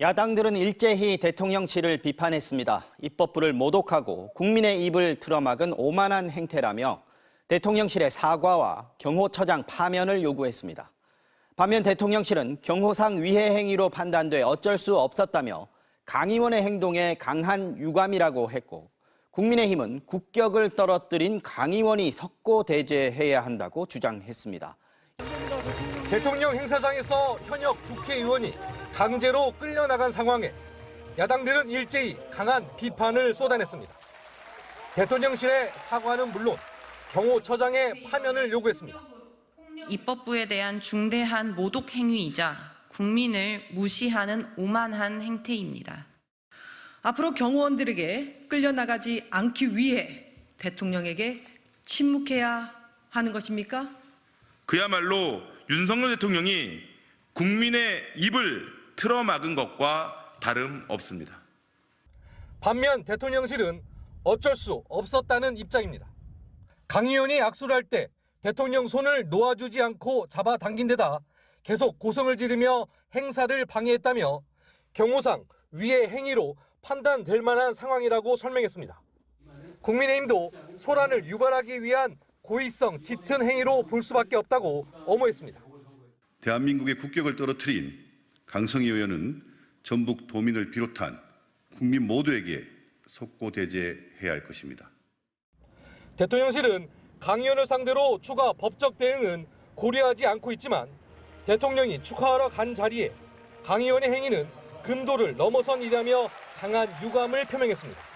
야당들은 일제히 대통령실을 비판했습니다. 입법부를 모독하고 국민의 입을 틀어막은 오만한 행태라며 대통령실의 사과와 경호처장 파면을 요구했습니다. 반면 대통령실은 경호상 위해 행위로 판단돼 어쩔 수 없었다며 강의원의 행동에 강한 유감이라고 했고 국민의힘은 국격을 떨어뜨린 강의원이 석고 대죄해야 한다고 주장했습니다. 대통령 행사장에서 현역 국회의원이 강제로 끌려나간 상황에 야당들은 일제히 강한 비판을 쏟아냈습니다. 대통령실의 사과는 물론 경호처장의 파면을 요구했습니다. 입법부에 대한 중대한 모독 행위이자 국민을 무시하는 오만한 행태입니다. 앞으로 경호원들에게 끌려나가지 않기 위해 대통령에게 침묵해야 하는 것입니까? 그야말로 윤석열 대통령이 국민의 입을 틀어막은 것과 다름없습니다. 반면 대통령실은 어쩔 수 없었다는 입장입니다. 강 의원이 악수를 할 때 대통령 손을 놓아주지 않고 잡아당긴 데다 계속 고성을 지르며 행사를 방해했다며 경호상 위의 행위로 판단될 만한 상황이라고 설명했습니다. 국민의힘도 소란을 유발하기 위한 고의성 짙은 행위로 볼 수밖에 없다고 엄호했습니다. 대한민국의 국격을 떨어뜨린 강성희 의원은 전북 도민을 비롯한 국민 모두에게 속고 대제해야 할 것입니다. 대통령실은 강 의원을 상대로 추가 법적 대응은 고려하지 않고 있지만 대통령이 축하하러 간 자리에 강 의원의 행위는 금도를 넘어선 일라며 강한 유감을 표명했습니다.